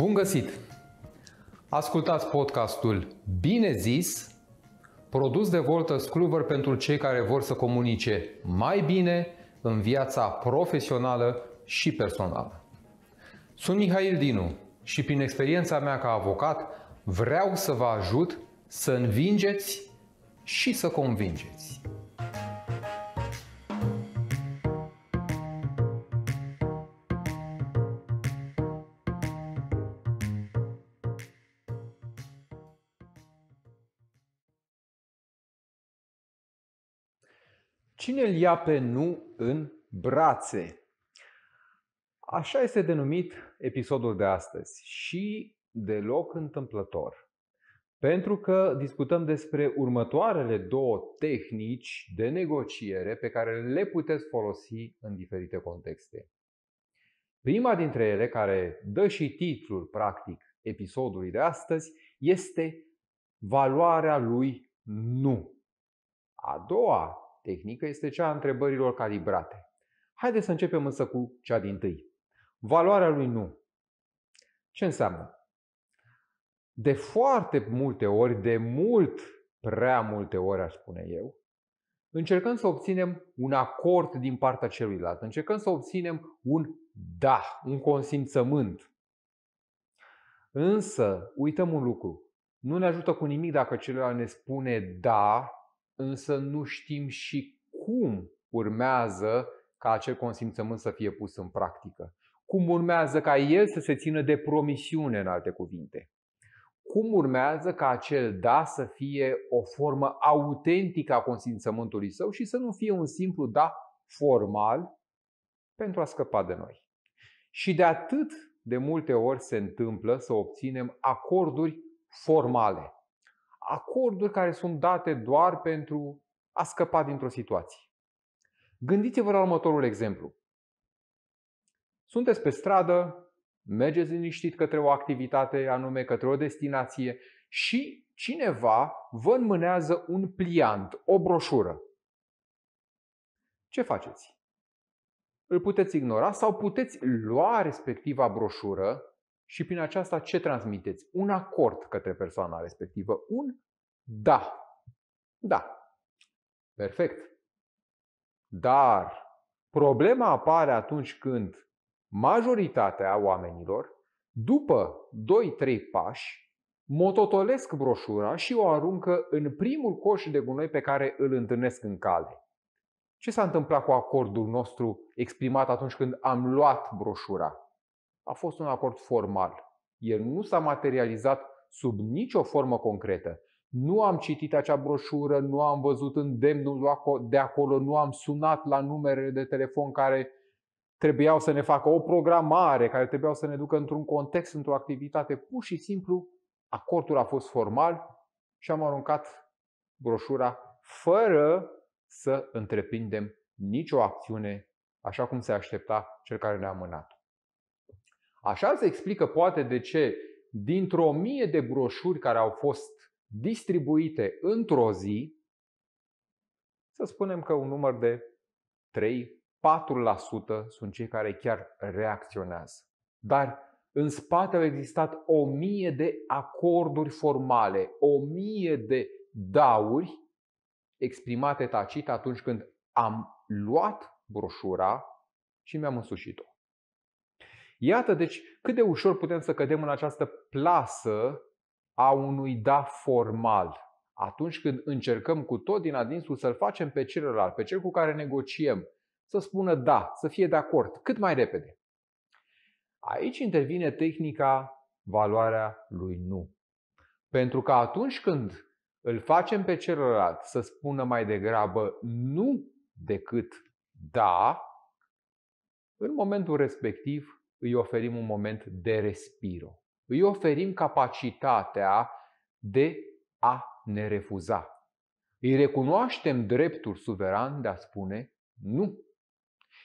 Bun găsit! Ascultați podcastul Bine zis, produs de Volta Scluver pentru cei care vor să comunice mai bine în viața profesională și personală. Sunt Mihail Dinu și prin experiența mea ca avocat vreau să vă ajut să învingeți și să convingeți. Cine îl ia pe nu în brațe? Așa este denumit episodul de astăzi și deloc întâmplător. Pentru că discutăm despre următoarele două tehnici de negociere pe care le puteți folosi în diferite contexte. Prima dintre ele, care dă și titlul practic episodului de astăzi, este valoarea lui nu. A doua tehnică este cea a întrebărilor calibrate. Haideți să începem însă cu cea din tâi. Valoarea lui nu. Ce înseamnă? De foarte multe ori, de mult, prea multe ori aș spune eu, încercăm să obținem un acord din partea celuilalt, încercăm să obținem un da, un consimțământ. Însă, uităm un lucru. Nu ne ajută cu nimic dacă celălalt ne spune da însă nu știm și cum urmează ca acel consimțământ să fie pus în practică. Cum urmează ca el să se țină de promisiune, în alte cuvinte. Cum urmează ca acel da să fie o formă autentică a consimțământului său și să nu fie un simplu da formal pentru a scăpa de noi. Și de atât de multe ori se întâmplă să obținem acorduri formale acorduri care sunt date doar pentru a scăpa dintr-o situație. Gândiți-vă la următorul exemplu. Sunteți pe stradă, mergeți liniștit către o activitate anume, către o destinație și cineva vă înmânează un pliant, o broșură. Ce faceți? Îl puteți ignora sau puteți lua respectiva broșură și prin aceasta ce transmiteți? Un acord către persoana respectivă. Un da. Da. Perfect. Dar problema apare atunci când majoritatea oamenilor, după 2-3 pași, mototolesc broșura și o aruncă în primul coș de gunoi pe care îl întâlnesc în cale. Ce s-a întâmplat cu acordul nostru exprimat atunci când am luat broșura? a fost un acord formal. El nu s-a materializat sub nicio formă concretă. Nu am citit acea broșură, nu am văzut îndemnul de acolo, nu am sunat la numerele de telefon care trebuiau să ne facă o programare, care trebuiau să ne ducă într-un context, într-o activitate. Pur și simplu, acordul a fost formal și am aruncat broșura fără să întreprindem nicio acțiune așa cum se aștepta cel care ne-a mânat. Așa se explică poate de ce dintr-o mie de broșuri care au fost distribuite într-o zi, să spunem că un număr de 3-4% sunt cei care chiar reacționează. Dar în spate au existat o mie de acorduri formale, o mie de dauri exprimate tacit atunci când am luat broșura și mi-am însușit-o. Iată, deci, cât de ușor putem să cădem în această plasă a unui da formal. Atunci când încercăm cu tot din adinsul să-l facem pe celălalt, pe cel cu care negociem, să spună da, să fie de acord, cât mai repede. Aici intervine tehnica valoarea lui nu. Pentru că atunci când îl facem pe celălalt să spună mai degrabă nu decât da, în momentul respectiv îi oferim un moment de respiro. Îi oferim capacitatea de a ne refuza. Îi recunoaștem dreptul suveran de a spune nu.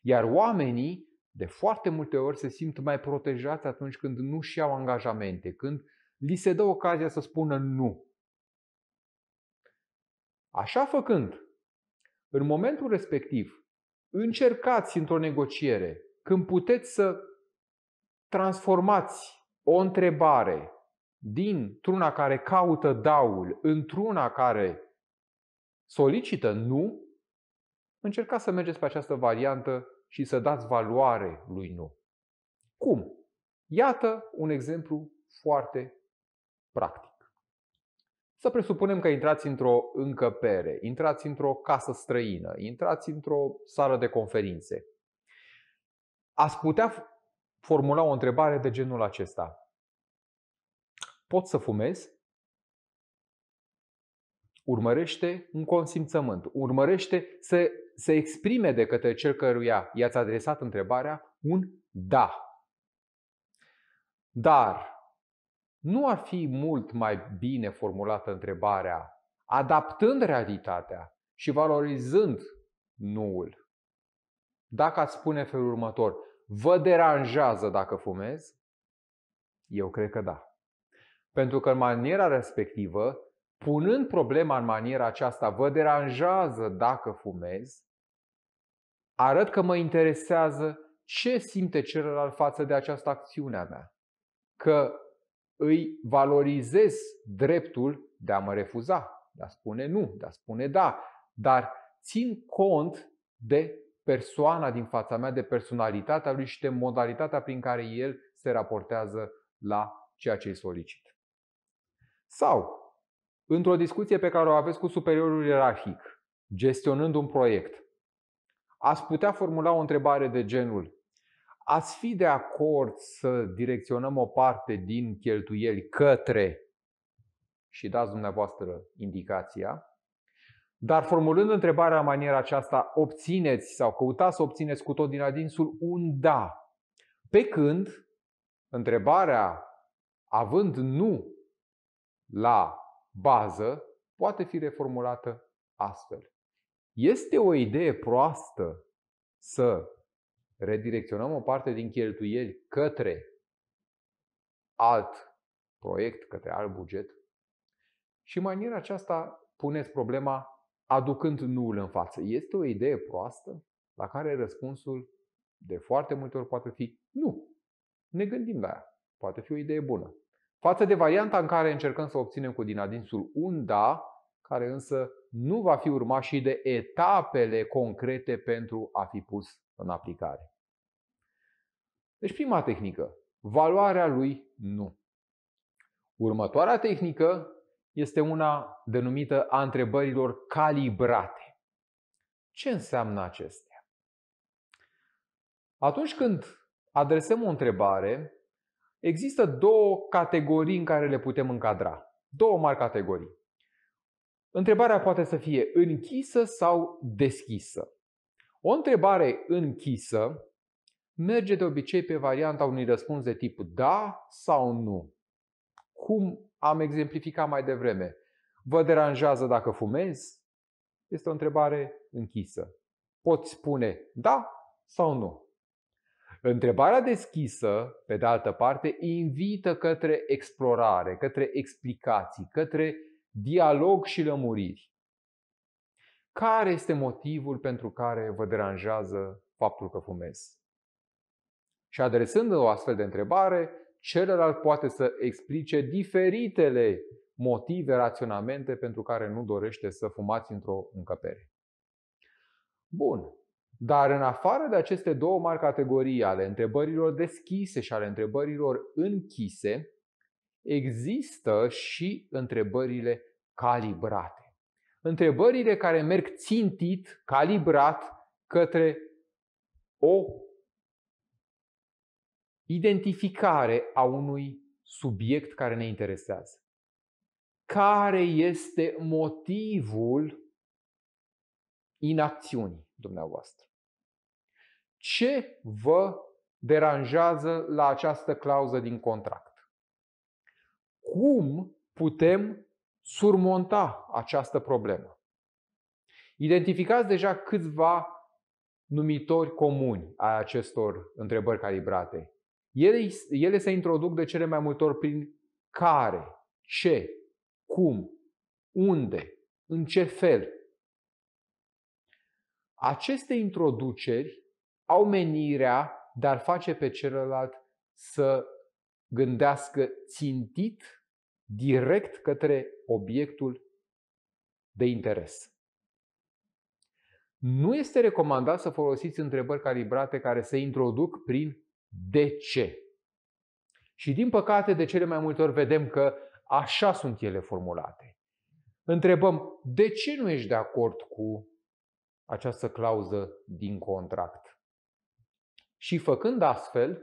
Iar oamenii de foarte multe ori se simt mai protejați atunci când nu și au angajamente, când li se dă ocazia să spună nu. Așa făcând, în momentul respectiv, încercați într-o negociere, când puteți să transformați o întrebare dintr-una care caută daul într-una care solicită nu, încercați să mergeți pe această variantă și să dați valoare lui nu. Cum? Iată un exemplu foarte practic. Să presupunem că intrați într-o încăpere, intrați într-o casă străină, intrați într-o sală de conferințe. Ați putea formula o întrebare de genul acesta. Pot să fumez? Urmărește un consimțământ. Urmărește să se exprime de către cel căruia i-ați adresat întrebarea un da. Dar nu ar fi mult mai bine formulată întrebarea, adaptând realitatea și valorizând nuul. Dacă ați spune felul următor, Vă deranjează dacă fumez? Eu cred că da. Pentru că în maniera respectivă, punând problema în maniera aceasta, vă deranjează dacă fumez, arăt că mă interesează ce simte celălalt față de această acțiune a mea. Că îi valorizez dreptul de a mă refuza, de a spune nu, de a spune da, dar țin cont de persoana din fața mea, de personalitatea lui și de modalitatea prin care el se raportează la ceea ce îi solicit. Sau, într-o discuție pe care o aveți cu superiorul ierarhic, gestionând un proiect, ați putea formula o întrebare de genul Ați fi de acord să direcționăm o parte din cheltuieli către și dați dumneavoastră indicația dar formulând întrebarea în maniera aceasta, obțineți sau căutați să obțineți cu tot din adinsul un da. Pe când întrebarea, având nu la bază, poate fi reformulată astfel. Este o idee proastă să redirecționăm o parte din cheltuieli către alt proiect, către alt buget? Și în maniera aceasta puneți problema aducând nuul în față. Este o idee proastă la care răspunsul de foarte multe ori poate fi nu. Ne gândim la ea. Poate fi o idee bună. Față de varianta în care încercăm să obținem cu din adinsul un da, care însă nu va fi urmat și de etapele concrete pentru a fi pus în aplicare. Deci prima tehnică, valoarea lui nu. Următoarea tehnică este una denumită a întrebărilor calibrate. Ce înseamnă acestea? Atunci când adresăm o întrebare, există două categorii în care le putem încadra. Două mari categorii. Întrebarea poate să fie închisă sau deschisă. O întrebare închisă merge de obicei pe varianta unui răspuns de tip da sau nu cum am exemplificat mai devreme. Vă deranjează dacă fumez? Este o întrebare închisă. Poți spune da sau nu. Întrebarea deschisă, pe de altă parte, invită către explorare, către explicații, către dialog și lămuriri. Care este motivul pentru care vă deranjează faptul că fumez? Și adresând o astfel de întrebare, celălalt poate să explice diferitele motive, raționamente pentru care nu dorește să fumați într-o încăpere. Bun. Dar în afară de aceste două mari categorii ale întrebărilor deschise și ale întrebărilor închise, există și întrebările calibrate. Întrebările care merg țintit, calibrat, către o identificare a unui subiect care ne interesează. Care este motivul inacțiunii dumneavoastră? Ce vă deranjează la această clauză din contract? Cum putem surmonta această problemă? Identificați deja câțiva numitori comuni a acestor întrebări calibrate ele, ele se introduc de cele mai multe ori prin care, ce, cum, unde, în ce fel. Aceste introduceri au menirea de a face pe celălalt să gândească țintit direct către obiectul de interes. Nu este recomandat să folosiți întrebări calibrate care se introduc prin de ce. Și din păcate, de cele mai multe ori vedem că așa sunt ele formulate. Întrebăm, de ce nu ești de acord cu această clauză din contract? Și făcând astfel,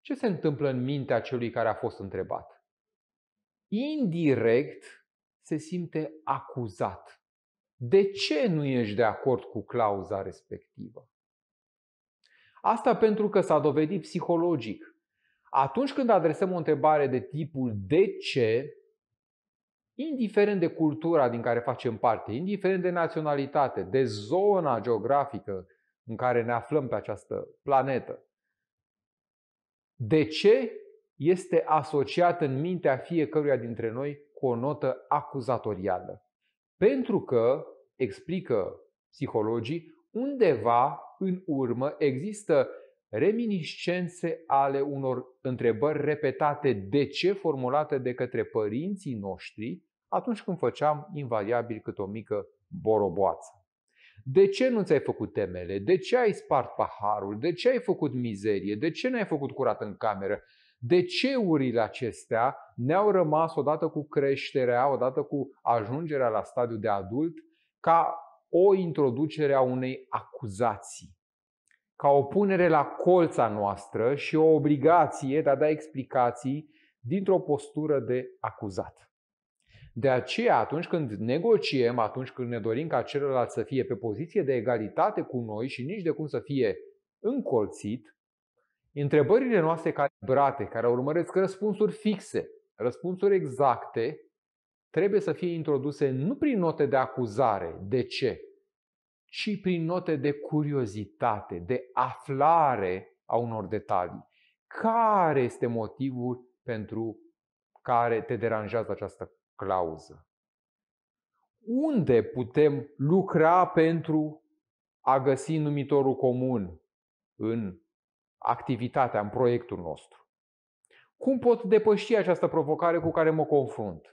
ce se întâmplă în mintea celui care a fost întrebat? Indirect se simte acuzat. De ce nu ești de acord cu clauza respectivă? Asta pentru că s-a dovedit psihologic. Atunci când adresăm o întrebare de tipul de ce, indiferent de cultura din care facem parte, indiferent de naționalitate, de zona geografică în care ne aflăm pe această planetă, de ce este asociat în mintea fiecăruia dintre noi cu o notă acuzatorială. Pentru că, explică psihologii, undeva în urmă există reminiscențe ale unor întrebări repetate de ce formulate de către părinții noștri atunci când făceam invariabil cât o mică boroboață. De ce nu ți-ai făcut temele? De ce ai spart paharul? De ce ai făcut mizerie? De ce n-ai făcut curat în cameră? De ce urile acestea ne-au rămas odată cu creșterea, odată cu ajungerea la stadiul de adult, ca o introducere a unei acuzații ca o punere la colța noastră și o obligație de a da explicații dintr-o postură de acuzat. De aceea, atunci când negociem, atunci când ne dorim ca celălalt să fie pe poziție de egalitate cu noi și nici de cum să fie încolțit, întrebările noastre calibrate, care urmăresc răspunsuri fixe, răspunsuri exacte, trebuie să fie introduse nu prin note de acuzare, de ce, ci prin note de curiozitate, de aflare a unor detalii. Care este motivul pentru care te deranjează această clauză? Unde putem lucra pentru a găsi numitorul comun în activitatea, în proiectul nostru? Cum pot depăși această provocare cu care mă confrunt?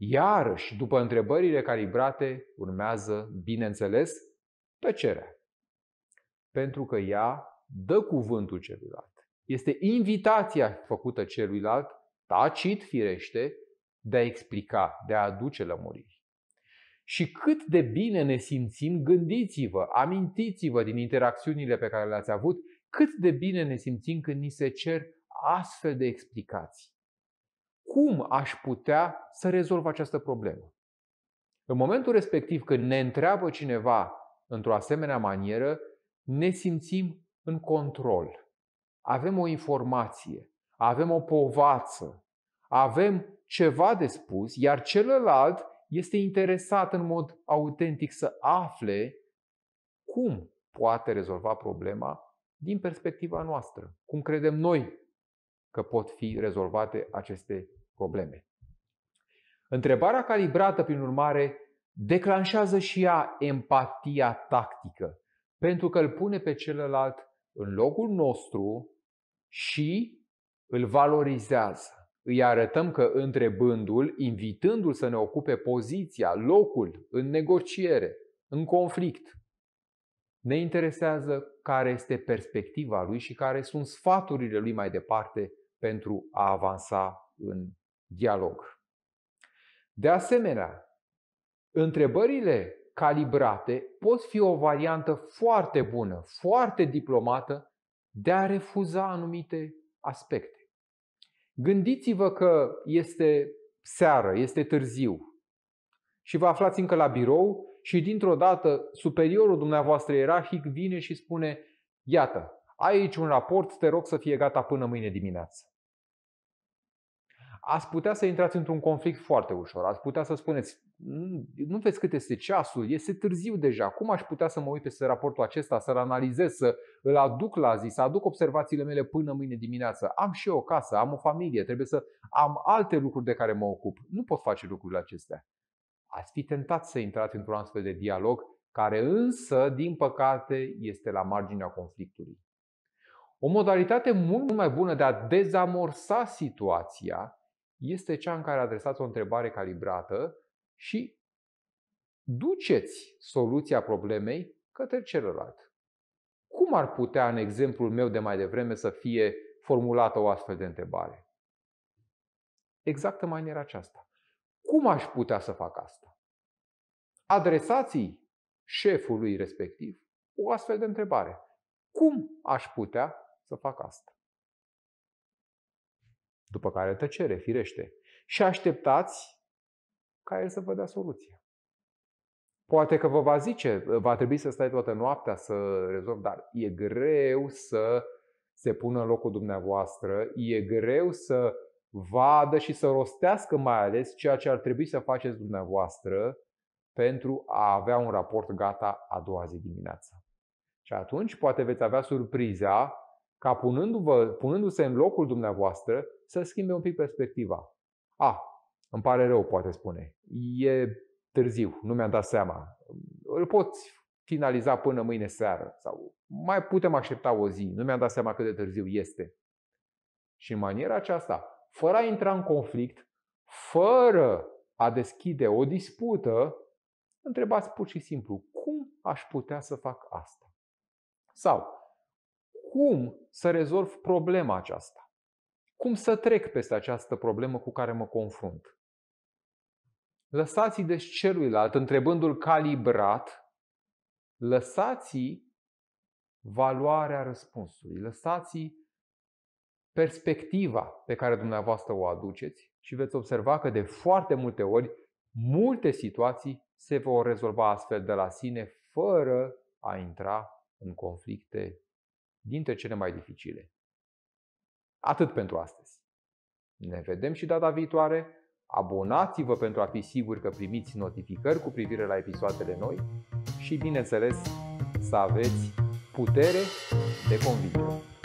Iarăși, după întrebările calibrate, urmează, bineînțeles, tăcerea. Pentru că ea dă cuvântul celuilalt. Este invitația făcută celuilalt, tacit firește, de a explica, de a aduce lămuriri. Și cât de bine ne simțim, gândiți-vă, amintiți-vă din interacțiunile pe care le-ați avut, cât de bine ne simțim când ni se cer astfel de explicații cum aș putea să rezolv această problemă? În momentul respectiv, când ne întreabă cineva într-o asemenea manieră, ne simțim în control. Avem o informație, avem o povață, avem ceva de spus, iar celălalt este interesat în mod autentic să afle cum poate rezolva problema din perspectiva noastră, cum credem noi că pot fi rezolvate aceste probleme. Întrebarea calibrată, prin urmare, declanșează și ea empatia tactică, pentru că îl pune pe celălalt în locul nostru și îl valorizează. Îi arătăm că întrebându-l, invitându-l să ne ocupe poziția, locul în negociere, în conflict, ne interesează care este perspectiva lui și care sunt sfaturile lui mai departe pentru a avansa în dialog. De asemenea, întrebările calibrate pot fi o variantă foarte bună, foarte diplomată de a refuza anumite aspecte. Gândiți-vă că este seară, este târziu și vă aflați încă la birou și dintr-o dată superiorul dumneavoastră ierarhic vine și spune Iată, ai aici un raport, te rog să fie gata până mâine dimineață ați putea să intrați într-un conflict foarte ușor. Ați putea să spuneți, mm, nu vezi cât este ceasul, este târziu deja, cum aș putea să mă uit peste raportul acesta, să-l analizez, să îl aduc la zi, să aduc observațiile mele până mâine dimineață. Am și eu o casă, am o familie, trebuie să am alte lucruri de care mă ocup. Nu pot face lucrurile acestea. Ați fi tentat să intrați într-un astfel de dialog, care însă, din păcate, este la marginea conflictului. O modalitate mult mai bună de a dezamorsa situația este cea în care adresați o întrebare calibrată și duceți soluția problemei către celălalt. Cum ar putea, în exemplul meu de mai devreme, să fie formulată o astfel de întrebare? Exact în maniera aceasta. Cum aș putea să fac asta? Adresați șefului respectiv o astfel de întrebare. Cum aș putea să fac asta? După care tăcere, firește. Și așteptați ca el să vă dea soluția. Poate că vă va zice, va trebui să stai toată noaptea să rezolvi, dar e greu să se pună în locul dumneavoastră, e greu să vadă și să rostească mai ales ceea ce ar trebui să faceți dumneavoastră pentru a avea un raport gata a doua zi dimineața. Și atunci poate veți avea surpriza ca punându-vă, punându-se în locul dumneavoastră să schimbe un pic perspectiva. A, îmi pare rău, poate spune. E târziu, nu mi-am dat seama. Îl poți finaliza până mâine seară sau mai putem aștepta o zi, nu mi-am dat seama cât de târziu este. Și în maniera aceasta, fără a intra în conflict, fără a deschide o dispută, întrebați pur și simplu, cum aș putea să fac asta? Sau, cum să rezolv problema aceasta? Cum să trec peste această problemă cu care mă confrunt? Lăsați-i deci celuilalt, întrebându-l calibrat, lăsați valoarea răspunsului, lăsați perspectiva pe care dumneavoastră o aduceți și veți observa că de foarte multe ori multe situații se vor rezolva astfel de la sine fără a intra în conflicte dintre cele mai dificile. Atât pentru astăzi. Ne vedem și data viitoare. Abonați-vă pentru a fi siguri că primiți notificări cu privire la episoadele noi și, bineînțeles, să aveți putere de convingere.